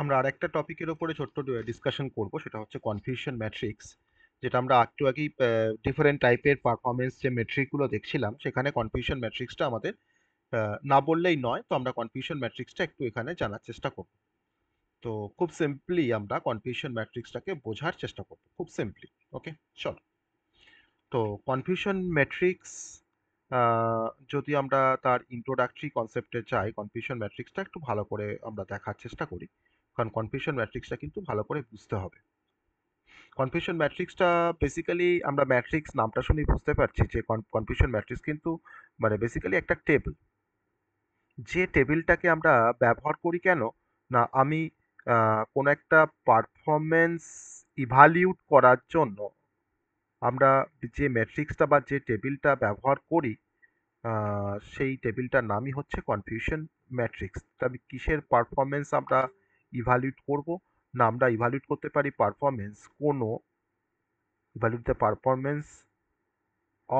আমরা আর একটা টপিকের ওপরে ছোট্ট ডিসকাশন করব সেটা হচ্ছে কনফিউশন ম্যাট্রিক্স যেটা আমরা একটু আগেই ডিফারেন্ট টাইপের পারফরমেন্স যে মেট্রিকগুলো দেখছিলাম সেখানে কনফিউশন ম্যাট্রিক্সটা আমাদের না বললেই নয় তো আমরা কনফিউশন ম্যাট্রিক্সটা একটু এখানে জানার চেষ্টা করব তো খুব সিম্পলি আমরা কনফিউশন ম্যাট্রিক্সটাকে বোঝার চেষ্টা করব খুব সিম্পলি ওকে চলো তো কনফিউশন ম্যাট্রিক্স যদি আমরা তার ইন্ট্রোডাক্টরি কনসেপ্টে চাই কনফিউশন ম্যাট্রিক্সটা একটু ভালো করে আমরা দেখার চেষ্টা করি কারণ কনফিউশন ম্যাট্রিক্সটা কিন্তু ভালো করে বুঝতে হবে কনফিউশন ম্যাট্রিক্সটা বেসিক্যালি আমরা ম্যাট্রিক্স নামটা শুনেই বুঝতে পারছি যে কনফিউশন ম্যাট্রিক্স কিন্তু মানে বেসিক্যালি একটা টেবিল যে টেবিলটাকে আমরা ব্যবহার করি কেন না আমি কোনো একটা পারফরমেন্স ইভালিউট করার জন্য আমরা যে ম্যাট্রিক্সটা বা যে টেবিলটা ব্যবহার করি সেই টেবিলটার নামই হচ্ছে কনফিউশন ম্যাট্রিক্স তবে কিসের পারফরমেন্স আমরা ইভ্যালুয়েট করব না আমরা ইভ্যালুয়েট করতে পারি পারফরমেন্স কোনো evaluate the performance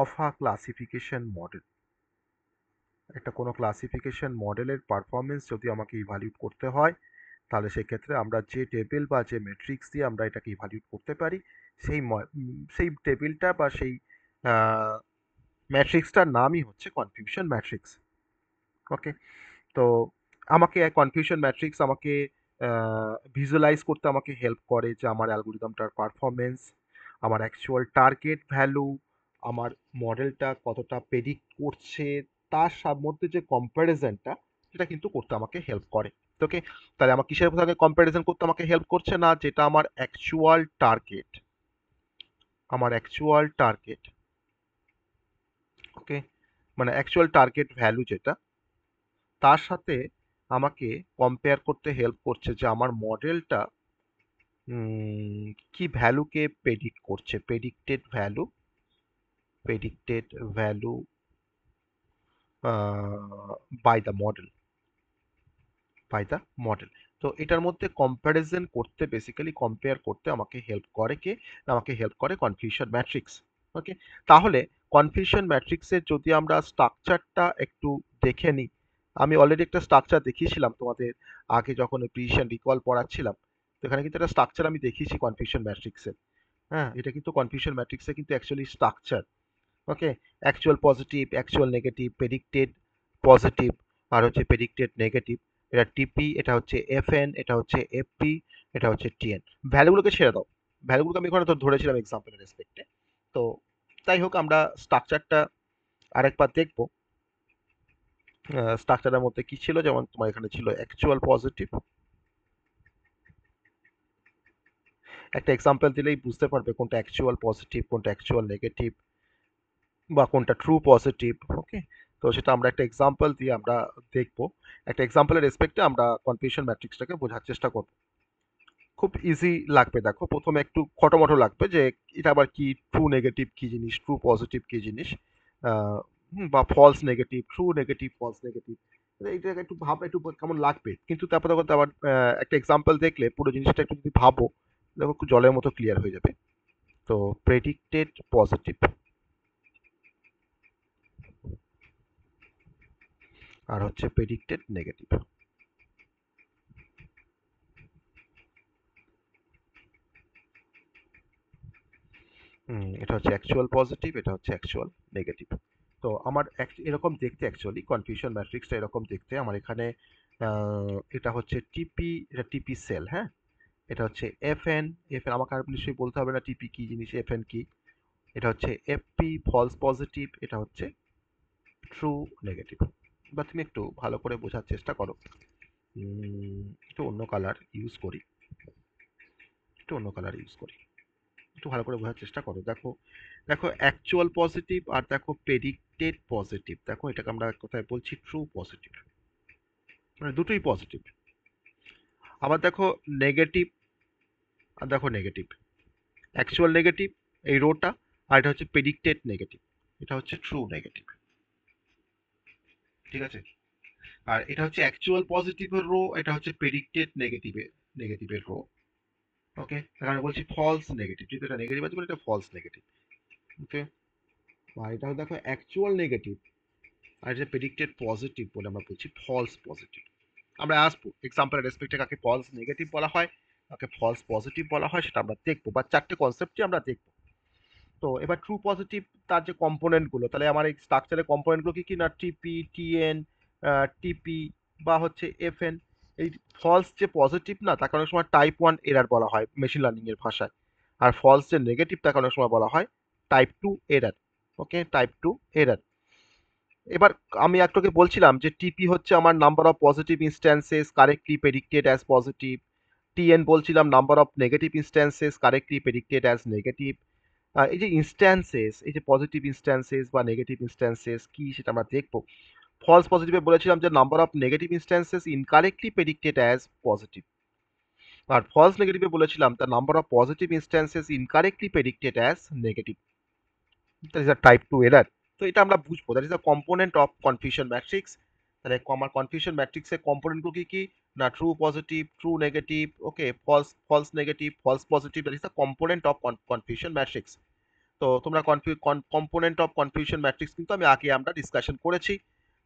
of a classification model একটা কোনো ক্লাসিফিকেশন মডেলের পারফরমেন্স যদি আমাকে ইভ্যালুয়েট করতে হয় তাহলে সেক্ষেত্রে আমরা যে টেবিল বা যে ম্যাট্রিক্স দিয়ে আমরা এটাকে ইভ্যালুয়েট করতে পারি সেই সেই টেবিলটা বা সেই ম্যাট্রিক্সটার নামই হচ্ছে কনফিউশন ম্যাট্রিক্স ওকে তো আমাকে কনফিউশন ম্যাট্রিক্স আমাকে ভিজুয়ালাইজ করতে আমাকে হেল্প করে যে আমার অ্যালগোরিদমটার পারফরমেন্স আমার অ্যাকচুয়াল টার্গেট ভ্যালু আমার মডেলটা কতটা পেডিক করছে তার মধ্যে যে কম্প্যারিজনটা সেটা কিন্তু করতে আমাকে হেল্প করে ওকে তাহলে আমার কিসের সাথে কম্প্যারিজন করতে আমাকে হেল্প করছে না যেটা আমার অ্যাকচুয়াল টার্গেট আমার অ্যাকচুয়াল টার্গেট ওকে মানে অ্যাকচুয়াল টার্গেট ভ্যালু যেটা তার সাথে আমাকে কম্পেয়ার করতে হেল্প করছে যে আমার মডেলটা কি ভ্যালুকে প্রেডিক্ট করছে predicted value predicted value by the model by the model তো এটার মধ্যে কম্প্যারিজেন করতে বেসিক্যালি কম্পেয়ার করতে আমাকে হেল্প করে কে আমাকে হেল্প করে কনফিউশন ম্যাট্রিক্স ওকে তাহলে কনফিউশন ম্যাট্রিক্সের যদি আমরা স্ট্রাকচারটা একটু দেখে নিই আমি অলরেডি একটা স্ট্রাকচার দেখিয়েছিলাম তোমাদের আগে যখন প্রিসিশন রিকল পড়াচ্ছিলাম তো এখানে কিন্তু একটা স্ট্রাকচার আমি দেখিয়েছি কনফিউশন ম্যাট্রিক্সের হ্যাঁ এটা কিন্তু কনফিউশন ম্যাট্রিক্সে কিন্তু actually structure okay actual positive actual negative predicted positive আর হচ্ছে প্রেডিক্টেড নেগেটিভ এটা টিপি এটা হচ্ছে এফএন এটা হচ্ছে এফপি এটা হচ্ছে টিএন ভ্যালুগুলোকে ছেড়ে দাও ভ্যালুগুলোকে আমি এখানে তো ধরেছিলাম এক্সাম্পলের রেসপেক্টে তো তাই হোক আমরা স্ট্রাকচারটা আরেকবার দেখবো স্ট্রাকচারের মধ্যে কি ছিল যেমন তোমার এখানে ছিল অ্যাকচুয়াল পজিটিভ একটা এক্সাম্পল দিলেই বুঝতে পারবে কোনটা অ্যাকচুয়াল পজিটিভ কোনটা অ্যাকচুয়াল নেগেটিভ বা কোনটা ট্রু পজিটিভ ওকে তো সেটা আমরা একটা এক্সাম্পল দিয়ে আমরা দেখব একটা এক্সাম্পলের রেসপেক্টে আমরা কনফিউশন ম্যাট্রিক্সটাকে বোঝার চেষ্টা করব খুব ইজি লাগবে দেখো প্রথমে একটু খটোমটো লাগবে যে এটা আবার কি ট্রু নেগেটিভ কী জিনিস ট্রু পজিটিভ কী জিনিস বা false negative true negative false এইটা একটু ভাব একটু কেমন লাগবে। কিন্তু আবার একটা এক্সাম্পল দেখলে পুরো জিনিসটা একটু যদি ভাবো দেখো একটু জলের মতো ক্লিয়ার হয়ে যাবে। তো প্রেডিক্টেড পজিটিভ আর হচ্ছে প্রেডিক্টেড নেগেটিভ এটা হচ্ছে অ্যাকচুয়াল পজিটিভ এটা হচ্ছে অ্যাকচুয়াল নেগেটিভ তো আমার এরকম দেখতে অ্যাকচুয়ালি কনফিউশন ম্যাট্রিক্সটা এরকম দেখতে আমার এখানে এটা হচ্ছে টিপি এটা টিপি সেল হ্যাঁ এটা হচ্ছে এফ এন এফ এন আমাকে আর নিশ্চয়ই বলতে হবে না টিপি কী জিনিস এফ এন কী এটা হচ্ছে এফপি ফলস পজিটিভ এটা হচ্ছে ট্রু নেগেটিভ বা তুমি একটু ভালো করে বোঝার চেষ্টা করো একটু অন্য কালার ইউজ করি একটু অন্য কালার ইউজ করি একটু ভালো করে বোঝার চেষ্টা করো দেখো দেখো অ্যাকচুয়াল পজিটিভ আর দেখো পেডিক টেট পজিটিভ দেখো এটাকে আমরা কোথায় বলছি ট্রু পজিটিভ মানে দুটোই পজিটিভ আবার দেখো নেগেটিভ আর দেখো নেগেটিভ অ্যাকচুয়াল নেগেটিভ এই রোটা আর এটা হচ্ছে প্রেডিক্টেড নেগেটিভ এটা হচ্ছে ট্রু নেগেটিভ ঠিক আছে আর এটা হচ্ছে অ্যাকচুয়াল পজিটিভের রো এটা হচ্ছে প্রেডিক্টেড নেগেটিভের নেগেটিভের রো ওকে এখানে বলছি ফলস নেগেটিভ যদি এটা নেগেটিভ আছে মানে এটা ফলস নেগেটিভ ওকে আর এটা দেখো অ্যাকচুয়াল নেগেটিভ আর এটা প্রেডিক্টেড পজিটিভ বলে আমরা বলছি ফলস পজিটিভ আমরা আসবো এক্সাম্পলের রেসপেক্টে কাকে ফলস নেগেটিভ বলা হয় কাকে ফলস পজিটিভ বলা হয় সেটা আমরা দেখবো বা চারটে কনসেপ্টই আমরা দেখবো তো এবার ট্রু পজিটিভ তার যে কম্পোনেন্টগুলো তাহলে আমার এই স্ট্রাকচারের কম্পোনেন্টগুলো কি কি না টিপি টিএন টিপি বা হচ্ছে এফএন এই ফলস যে পজিটিভ না তাকে অনেক সময় টাইপ ওয়ান এরার বলা হয় মেশিন লার্নিংয়ের ভাষায় আর ফলস যে নেগেটিভ তাকে অনেক সময় বলা হয় type two error okay type two error এবার আমি একটাকে বলছিলাম যে টিপি হচ্ছে আমার number of positive instances correctly predicted as positive TN বলছিলাম number of negative instances correctly predicted as negative এই যে ইনস্ট্যান্সেস এই যে পজিটিভ ইনস্ট্যান্সেস বা নেগেটিভ ইনস্ট্যান্সেস কী সেটা আমরা দেখবো ফলস পজিটিভে বলেছিলাম যে number of negative instances incorrectly predicted as positive আর ফলস নেগেটিভে বলেছিলাম the number of positive instances incorrectly predicted as negative that is a type two error তো এটা আমরা বুঝবো that is a component of confusion matrix তাহলে আমার confusion ম্যাট্রিক্সের কম্পোনেন্টগুলো কী কী না true positive true negative okay false false negative false positive that is the component of confusion matrix তো তোমরা কনফিউ কম্পোনেন্ট অফ কনফিউশন ম্যাট্রিক্স কিন্তু আমি আগে আমরা ডিসকাশন করেছি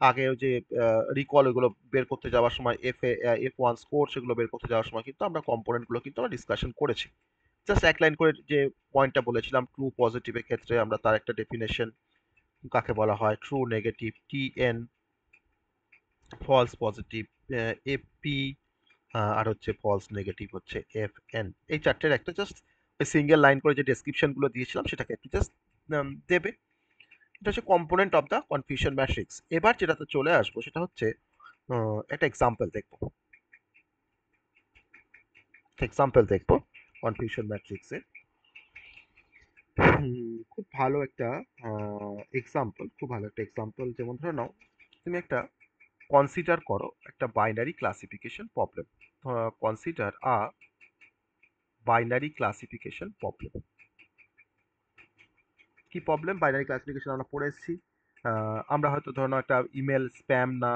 আগে ওই যে রিকল ওইগুলো বের করতে যাওয়ার সময় F a F one score সেগুলো বের করতে যাওয়ার সময় কিন্তু আমরা কম্পোনেন্টগুলো কিন্তু আমরা ডিসকাশন করেছি জাস্ট এক লাইন করে যে পয়েন্টটা বলেছিলাম ট্রু পজিটিভের ক্ষেত্রে আমরা তার একটা ডেফিনেশন কাকে বলা হয় true negative T N false positive F P আর হচ্ছে ফলস নেগেটিভ হচ্ছে এফ এন এই চারটের একটা জাস্ট ওই সিঙ্গেল লাইন করে যে ডেসক্রিপশনগুলো দিয়েছিলাম সেটাকে একটু জাস্ট দেবে এটা হচ্ছে component of the confusion matrix এবার যেটাতে চলে আসবো সেটা হচ্ছে একটা এক্সাম্পল দেখবো এক্সাম্পল দেখবো কনফিউশন ম্যাট্রিক্সের খুব ভালো একটা এক্সাম্পল খুব ভালো একটা এক্সাম্পল যেমন ধরে নাও তুমি একটা কনসিডার করো একটা binary classification problem consider a binary classification problem কি প্রবলেম বাইনারি ক্লাসিফিকেশন আমরা পড়ে এসেছি আমরা হয়তো ধরো একটা ইমেল স্প্যাম না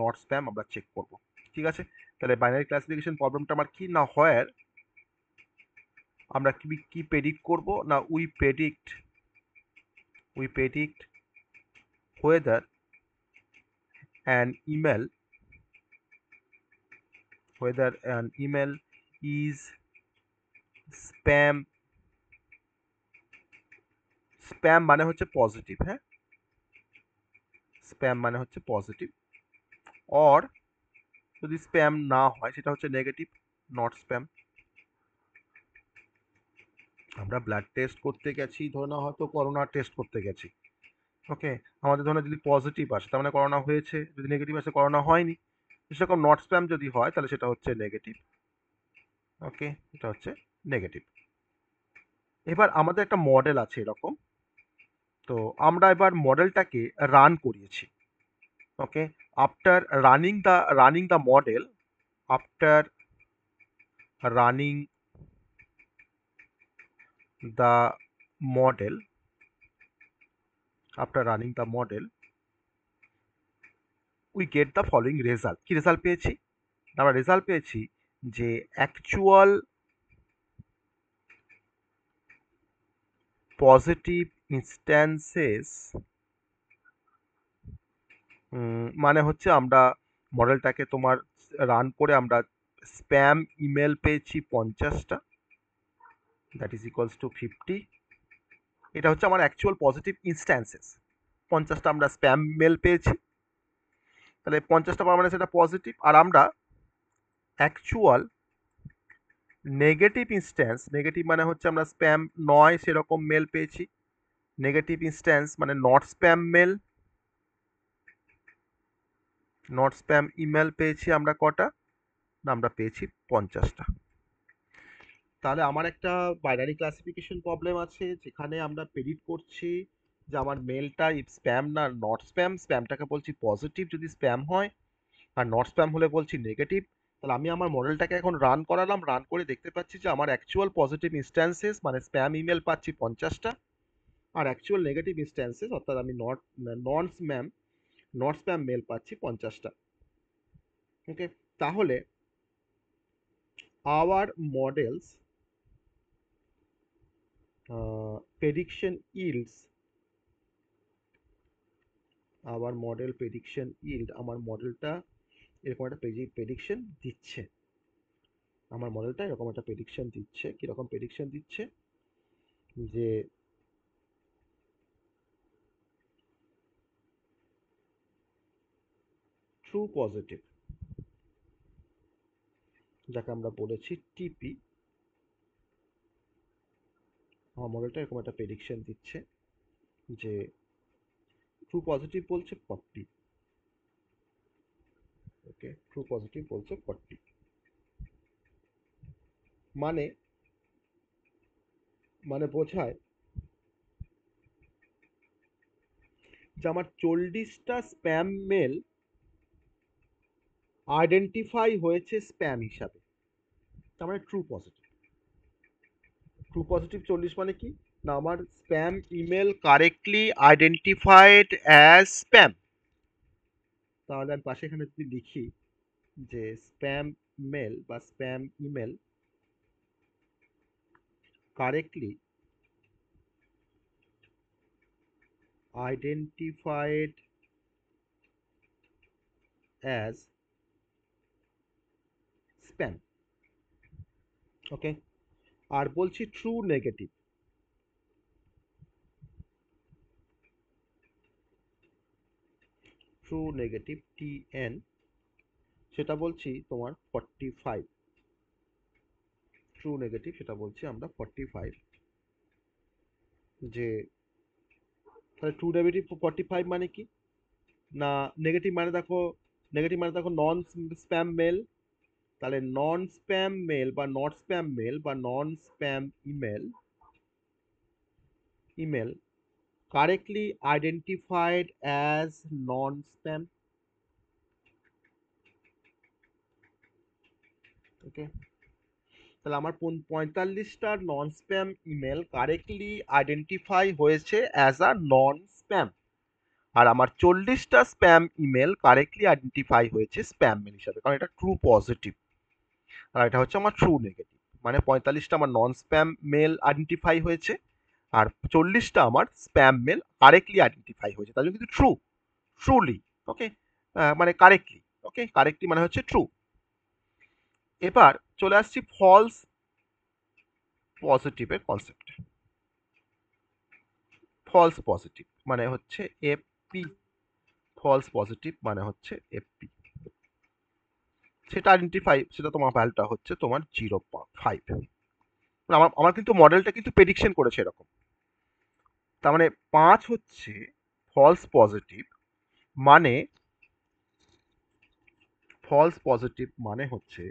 নট স্প্যাম আমরা চেক করব ঠিক আছে তাহলে বাইনারি ক্লাসিফিকেশন প্রবলেমটা আমার কি না হয় আমরা কি কি প্রেডিক্ট করব না we predict we predict WHETHER an email whether an email is spam spam মানে হচ্ছে পজিটিভ হ্যাঁ স্প্যাম মানে হচ্ছে পজিটিভ অর যদি স্প্যাম না হয় সেটা হচ্ছে নেগেটিভ not spam আমরা ব্লাড টেস্ট করতে গেছি ধরে নাও হয়তো করোনা টেস্ট করতে গেছি ওকে আমাদের ধরে যদি পজিটিভ আসে তার মানে করোনা হয়েছে যদি নেগেটিভ আসে করোনা হয়নি সেরকম নট স্প্যাম যদি হয় তাহলে সেটা হচ্ছে নেগেটিভ ওকে এটা হচ্ছে নেগেটিভ এবার আমাদের একটা মডেল আছে এরকম তো আমরা এবার মডেলটাকে রান করিয়েছি okay after running the running the model after running the model after running the model we get the following result কি result পেয়েছি আমরা result পেয়েছি যে actual positive instances মানে হচ্ছে আমরা মডেলটাকে তোমার রান করে আমরা স্প্যাম ইমেল পেয়েছি পঞ্চাশটা that is equals to fifty এটা হচ্ছে আমার অ্যাকচুয়াল পজিটিভ ইনস্ট্যান্সেস পঞ্চাশটা আমরা স্প্যাম মেল পেয়েছি তাহলে পঞ্চাশটা পাওয়া মানে সেটা পজিটিভ আর আমরা অ্যাকচুয়াল নেগেটিভ ইনস্ট্যান্স নেগেটিভ মানে হচ্ছে আমরা স্প্যাম নয় সেরকম মেল পেয়েছি নেগেটিভ ইনস্ট্যান্স মানে not spam mail not spam email পেয়েছি আমরা কটা না আমরা পেয়েছি পঞ্চাশটা তাহলে আমার একটা বাইনারি ক্লাসিফিকেশন প্রবলেম আছে যেখানে আমরা প্রেডিট করছি যে আমার মেলটা ইফ স্প্যাম না নট স্প্যাম স্প্যামটাকে বলছি পজিটিভ যদি স্প্যাম হয় আর নট স্প্যাম হলে বলছি নেগেটিভ তাহলে আমি আমার মডেলটাকে এখন রান করালাম রান করে দেখতে পাচ্ছি যে আমার অ্যাকচুয়াল পজিটিভ ইনস্ট্যান্সেস মানে স্প্যাম ইমেল পাচ্ছি পঞ্চাশটা আর অ্যাকচুয়াল নেগেটিভ ইনস্ট্যান্সেস অর্থাৎ আমি not non spam not spam mail পাচ্ছি পঞ্চাশটা ওকে তাহলে আওয়ার মডেলস prediction yields আবার মডেল প্রেডিকশন ইল্ড আমার মডেলটা এরকম একটা প্রেডিকশন দিচ্ছে আমার মডেলটা এরকম একটা প্রেডিকশন দিচ্ছে কীরকম প্রেডিকশন দিচ্ছে যে ট্রু পজিটিভ যাকে আমরা বলেছি টিপি আমার মডেলটা এরকম একটা প্রেডিকশন দিচ্ছে যে ট্রু পজিটিভ বলছে ফর্টি ওকে ট্রু পজিটিভ বলছে ফর্টি মানে মানে বোঝায় যে আমার চল্লিশটা স্প্যাম মেল আইডেন্টিফাই হয়েছে স্প্যাম হিসাবে তার মানে ট্রু পজিটিভ ট্রু পজিটিভ চল্লিশ মানে কি না আমার spam email correctly identified as spam তাহলে আমি পাশে এখানে যদি লিখি যে স্প্যাম মেল বা spam email correctly identified as spam okay আর বলছি true negative true negative T N সেটা বলছি তোমার ফর্টি ফাইভ ট্রু নেগেটিভ সেটা বলছি আমরা ফর্টি ফাইভ যে তাহলে ট্রু নেগেটিভ ফর্টি ফাইভ মানে কি না নেগেটিভ মানে দেখো নেগেটিভ মানে দেখো নন স্প্যাম মেল তাহলে নন স্প্যাম মেল বা নট স্প্যাম মেল বা non spam email email correctly identified as non spam okay তাহলে আমার পঁয়তাল্লিশটা non spam email correctly identify হয়েছে অ্যাজ আ নন স্প্যাম আর আমার চল্লিশটা স্প্যাম ইমেল কারেক্টলি আইডেন্টিফাই হয়েছে স্প্যাম মেল হিসাবে কারণ এটা ট্রু পজিটিভ আর এটা হচ্ছে আমার ট্রু নেগেটিভ মানে পঁয়তাল্লিশটা আমার নন স্প্যাম মেল আইডেন্টিফাই হয়েছে আর চল্লিশটা আমার স্প্যাম মেল কারেক্টলি আইডেন্টিফাই হয়েছে তার জন্য কিন্তু ট্রু ট্রুলি ওকে মানে কারেক্টলি ওকে কারেক্টলি মানে হচ্ছে ট্রু এবার চলে আসছি ফলস পজিটিভের কনসেপ্ট ফলস পজিটিভ মানে হচ্ছে পি ফলস পজিটিভ মানে হচ্ছে পি সেটা আইডেন্টিফাই সেটা তোমার ভ্যালুটা হচ্ছে তোমার জিরো ফাইভ মানে আমার আমার কিন্তু মডেলটা কিন্তু প্রেডিকশন করেছে এরকম তার মানে পাঁচ হচ্ছে ফলস পজিটিভ মানে ফলস পজিটিভ মানে হচ্ছে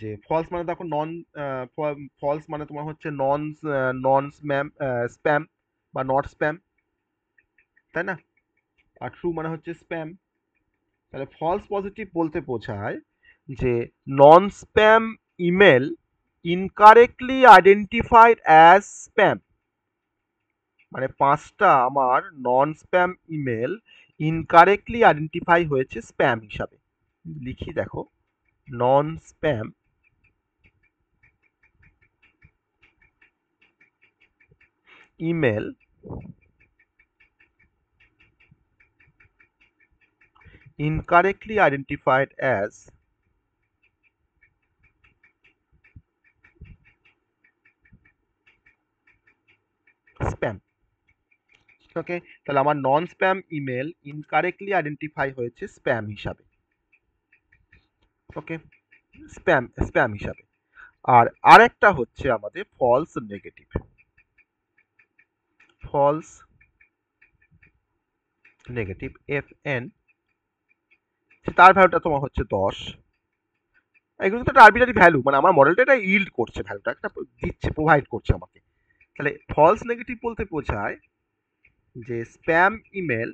যে ফলস মানে দেখো নন ফলস মানে তোমার হচ্ছে নন নন স্ম্যাম স্প্যাম বা নট স্প্যাম তাই না আর ট্রু মানে হচ্ছে স্প্যাম তাহলে ফলস পজিটিভ বলতে বোঝায় যে non spam email incorrectly identified as spam মানে পাঁচটা আমার non spam email incorrectly identify হয়েছে স্প্যাম হিসাবে লিখি দেখো non spam email incorrectly identified as spam okay তাহলে আমার non spam email incorrectly identify হয়েছে স্প্যাম হিসাবে ওকে স্প্যাম স্প্যাম হিসাবে আর আরেকটা হচ্ছে আমাদের false negative false negative F N তার ভ্যালুটা তোমার হচ্ছে দশ এগুলো তো একটা আর্বিটারি ভ্যালু মানে আমার মডেলটা এটা ইল্ড করছে ভ্যালুটা একটা দিচ্ছে প্রোভাইড করছে আমাকে তাহলে ফলস নেগেটিভ বলতে বোঝায় যে spam email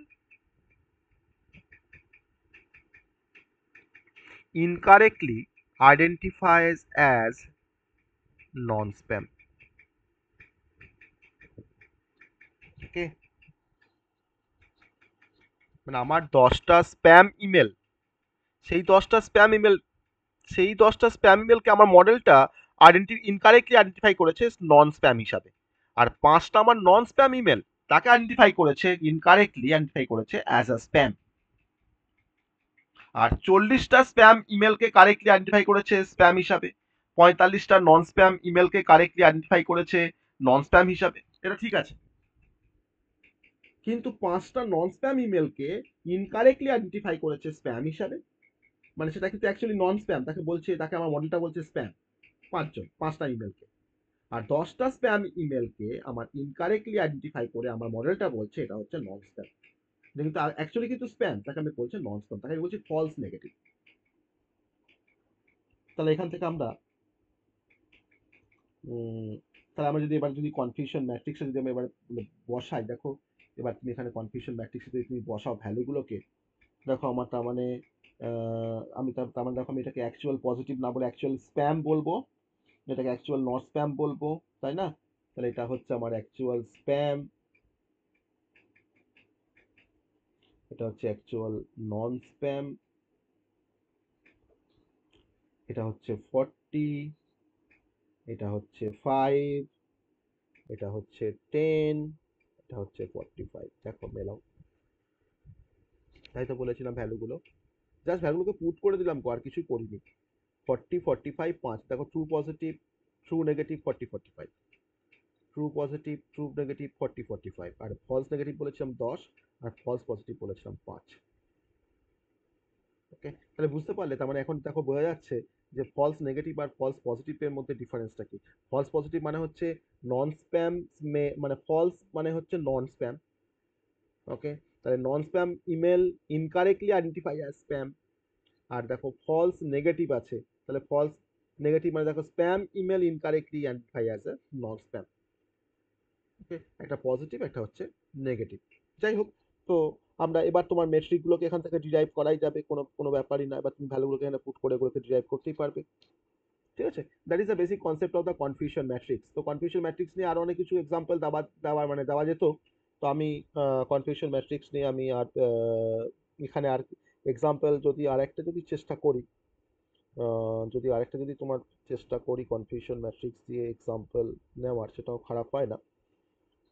incorrectly identifies as non spam okay মানে আমার দশটা স্প্যাম ইমেল সেই দশটা স্প্যাম ইমেল সেই দশটা স্প্যাম ইমেলকে আমার মডেলটা আইডেন্টি ইনকারেক্টলি আইডেন্টিফাই করেছে নন স্প্যাম হিসাবে আর পাঁচটা আমার নন স্প্যাম ইমেল তাকে আইডেন্টিফাই করেছে ইনকারেক্টলি আইডেন্টিফাই করেছে অ্যাজ আ স্প্যাম আর চল্লিশটা স্প্যাম ইমেলকে কারেক্টলি আইডেন্টিফাই করেছে স্প্যাম হিসাবে পঁয়তাল্লিশটা নন স্প্যাম ইমেলকে কারেক্টলি আইডেন্টিফাই করেছে নন স্প্যাম হিসাবে এটা ঠিক আছে কিন্তু পাঁচটা নন স্প্যাম ইমেলকে ইনকারেক্টলি আইডেন্টিফাই করেছে স্প্যাম হিসাবে মানে সেটা কিন্তু অ্যাকচুয়ালি নন স্প্যাম তাকে বলছে তাকে আমার মডেলটা বলছে স্প্যাম পাঁচজন পাঁচটা ইমেলকে আর দশটা স্প্যাম ইমেলকে আমার ইনকারেক্টলি আইডেন্টিফাই করে আমার মডেলটা বলছে এটা হচ্ছে নন স্প্যাম কিন্তু অ্যাকচুয়ালি কিন্তু স্প্যাম তাকে আমি বলছি নন স্প্যাম তাকে আমি বলছি ফলস নেগেটিভ তাহলে এখান থেকে আমরা তাহলে আমরা যদি এবার যদি কনফিউশন ম্যাট্রিক্সে যদি আমি এবার মানে বসাই দেখো এবার তুমি এখানে কনফিউশন ম্যাট্রিক্সে যদি তুমি বসাও ভ্যালুগুলোকে দেখো আমার তার মানে আমি তার মানে দেখো আমি এটাকে অ্যাকচুয়াল পজিটিভ না বলে অ্যাকচুয়াল স্প্যাম বলবো এটাকে অ্যাকচুয়াল নট স্প্যাম বলবো তাই না তাহলে এটা হচ্ছে আমার অ্যাকচুয়াল স্প্যাম এটা হচ্ছে অ্যাকচুয়াল নন স্প্যাম এটা হচ্ছে ফর্টি এটা হচ্ছে ফাইভ এটা হচ্ছে টেন এটা হচ্ছে ফর্টি ফাইভ দেখো মেলাও তাই তো বলেছিলাম ভ্যালুগুলো জাস্ট ভ্যালুগুলোকে পুট করে দিলাম আর কিছুই করিনি ফর্টি ফর্টি ফাইভ পাঁচ দেখো true positive true negative forty forty five true positive true negative forty forty five আর ফলস নেগেটিভ বলেছিলাম দশ আর ফলস পজিটিভ বলেছিলাম পাঁচ ওকে তাহলে বুঝতে পারলে তার মানে এখন দেখো বোঝা যাচ্ছে যে ফলস নেগেটিভ আর ফলস পজিটিভের মধ্যে ডিফারেন্সটা কি ফলস পজিটিভ মানে হচ্ছে নন স্প্যাম মানে ফলস মানে হচ্ছে নন স্প্যাম ওকে তাহলে non spam email incorrectly identify as spam আর দেখো ফলস নেগেটিভ আছে তাহলে ফলস নেগেটিভ মানে দেখো spam email incorrectly identify as a non spam একটা পজিটিভ একটা হচ্ছে নেগেটিভ যাই হোক তো আমরা এবার তোমার মেট্রিকগুলোকে এখান থেকে ডিরাইভ করাই যাবে কোনো কোনো ব্যাপারই না এবার তুমি ভ্যালুগুলোকে এখানে পুট করে ওগুলোকে ডিরাইভ করতেই পারবে ঠিক আছে that is the basic concept of the confusion matrix তো কনফিউশন ম্যাট্রিক্স নিয়ে আরও অনেক কিছু এক্সাম্পল দেওয়া দেওয়া মানে দেওয়া যেত তো আমি কনফিউশন ম্যাট্রিক্স নিয়ে আমি আর এখানে আর এক্সাম্পল যদি আরেকটা যদি চেষ্টা করি যদি আরেকটা যদি তোমার চেষ্টা করি কনফিউশন ম্যাট্রিক্স দিয়ে এক্সাম্পল নেওয়ার সেটাও খারাপ হয় না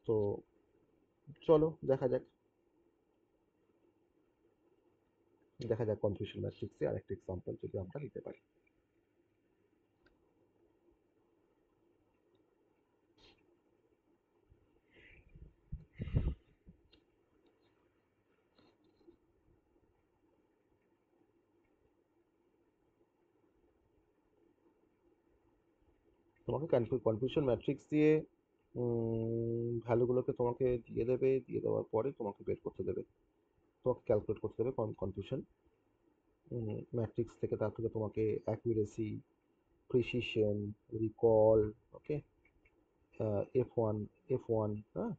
তো চলো দেখা যাক দেখা যাক কনফিউশন ম্যাট্রিক্সে আরেকটা এক্সাম্পল যদি আমরা নিতে পারি তোমাকে কনফিউশন ম্যাট্রিক্স দিয়ে ভ্যালুগুলোকে তোমাকে দিয়ে দেবে দিয়ে দেওয়ার পরে তোমাকে বের করতে দেবে তোমাকে ক্যালকুলেট করতে দেবে কনফিউশন ম্যাট্রিক্স থেকে তার থেকে তোমাকে accuracy precision recall okay F one F one হ্যাঁ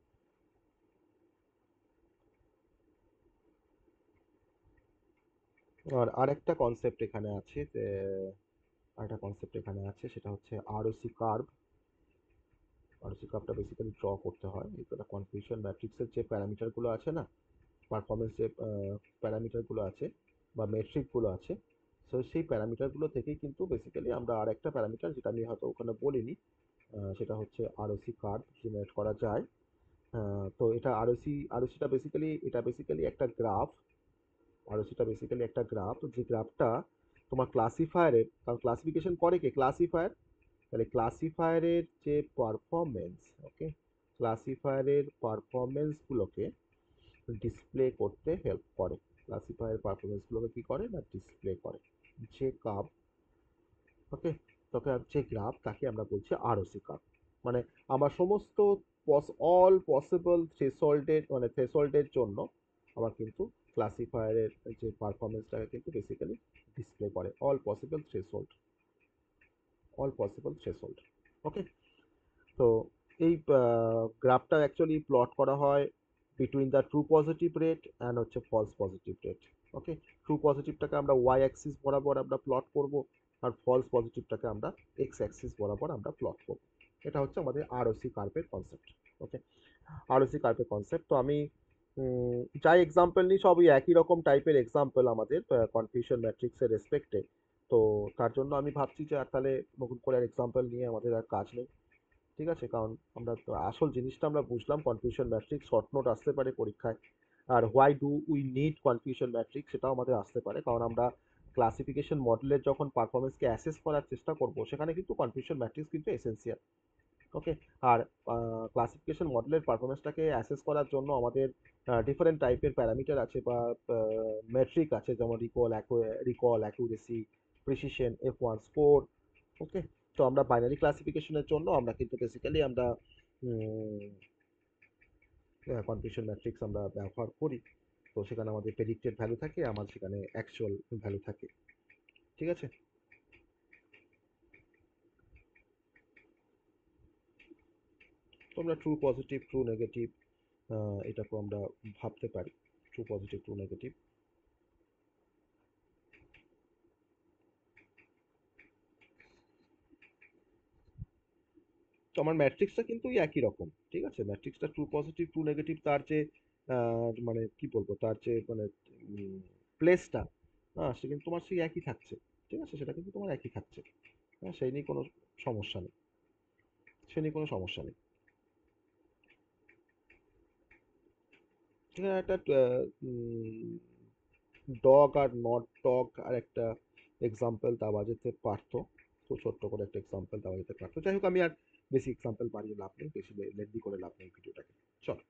আর আরেকটা কনসেপ্ট এখানে আছে যে একটা কনসেপ্ট এখানে আছে সেটা হচ্ছে আরওসি কার্ভ আরওসি কার্ভটা বেসিক্যালি ড্র করতে হয় এটা কনফিউশন ম্যাট্রিক্সের যে প্যারামিটারগুলো আছে না পারফরমেন্স যে প্যারামিটারগুলো আছে বা মেট্রিকগুলো আছে সো সেই প্যারামিটারগুলো থেকেই কিন্তু বেসিক্যালি আমরা আর একটা প্যারামিটার যেটা আমি হয়তো ওখানে বলিনি সেটা হচ্ছে আরওসি কার্ভ জেনারেট করা যায় তো এটা আরওসি আরওসিটা বেসিক্যালি এটা বেসিক্যালি একটা গ্রাফ আরওসিটা বেসিক্যালি একটা গ্রাফ যে গ্রাফটা তোমার ক্লাসিফায়ারের কারণ ক্লাসিফিকেশন করে কে ক্লাসিফায়ার তাহলে ক্লাসিফায়ারের যে পারফরমেন্স ওকে ক্লাসিফায়ারের পারফরমেন্সগুলোকে ডিসপ্লে করতে হেল্প করে ক্লাসিফায়ার পারফরমেন্সগুলোকে কী করে না ডিসপ্লে করে যে কাপ ওকে তোকে যে গ্রাফ তাকে আমরা বলছি আরওসি কাপ মানে আমার সমস্ত পস অল পসিবল থ্রেসল্টের মানে থ্রেসল্টের জন্য আমার কিন্তু ক্লাসিফায়ারের যে পারফরমেন্সটাকে কিন্তু বেসিক্যালি ডিসপ্লে করে all possible threshold all possible threshold okay তো এই গ্রাফটা অ্যাকচুয়ালি প্লট করা হয় between the true positive rate and হচ্ছে false positive rate okay true পজিটিভটাকে আমরা ওয়াই অ্যাক্সিস বরাবর আমরা প্লট করব আর ফলস পজিটিভটাকে আমরা এক্স অ্যাক্সিস বরাবর আমরা প্লট করব এটা হচ্ছে আমাদের আরওসি কার্পের কনসেপ্ট ওকে আরওসি কার্পের কনসেপ্ট তো আমি যাই এক্সাম্পল নিই সবই একই রকম টাইপের এক্সাম্পল আমাদের কনফিউশন ম্যাট্রিক্সের রেসপেক্টে তো তার জন্য আমি ভাবছি যে আর তাহলে নতুন করে আর এক্সাম্পল নিয়ে আমাদের আর কাজ নেই ঠিক আছে কারণ আমরা আসল জিনিসটা আমরা বুঝলাম কনফিউশন ম্যাট্রিক্স শর্ট নোট আসতে পারে পরীক্ষায় আর why do we need confusion matrix সেটাও আমাদের আসতে পারে কারণ আমরা ক্লাসিফিকেশন মডেলের যখন পারফরমেন্সকে অ্যাসেস করার চেষ্টা করবো সেখানে কিন্তু কনফিউশন ম্যাট্রিক্স কিন্তু এসেন্সিয়াল ওকে আর ক্লাসিফিকেশন মডেলের পারফরমেন্সটাকে অ্যাসেস করার জন্য আমাদের ডিফারেন্ট টাইপের প্যারামিটার আছে বা ম্যাট্রিক আছে যেমন recall recall accuracy precision F one score okay তো আমরা বাইনারি ক্লাসিফিকেশনের জন্য আমরা কিন্তু বেসিক্যালি আমরা কনফিউশন ম্যাট্রিক্স আমরা ব্যবহার করি তো সেখানে আমাদের প্রেডিক্টেড ভ্যালু থাকে আমার সেখানে অ্যাকচুয়াল ভ্যালু থাকে ঠিক আছে তোমরা ট্রু পজিটিভ ট্রু নেগেটিভ এটাকে আমরা ভাবতে পারি ট্রু পজিটিভ ট্রু নেগেটিভ তো আমার ম্যাট্রিক্সটা কিন্তু একই রকম ঠিক আছে ম্যাট্রিক্সটা ট্রু পজিটিভ ট্রু নেগেটিভ তার যে মানে কি বলবো তার যে মানে প্লেসটা হ্যাঁ সে কিন্তু তোমার সেই একই থাকছে ঠিক আছে সেটা কিন্তু তোমার একই থাকছে হ্যাঁ সেই নিয়ে কোনো সমস্যা নেই সে নিয়ে কোনো সমস্যা নেই এখানে একটা ডগ আর নট টক আর একটা এক্সাম্পল দেওয়া যেতে পারতো তো ছোট্ট করে একটা এক্সাম্পল দেওয়া যেতে পারতো যাই হোক আমি আর বেশি এক্সাম্পল বাড়িয়ে লাভ নেই বেশি লেন্দি করে লাভ নেই ভিডিওটাকে চলো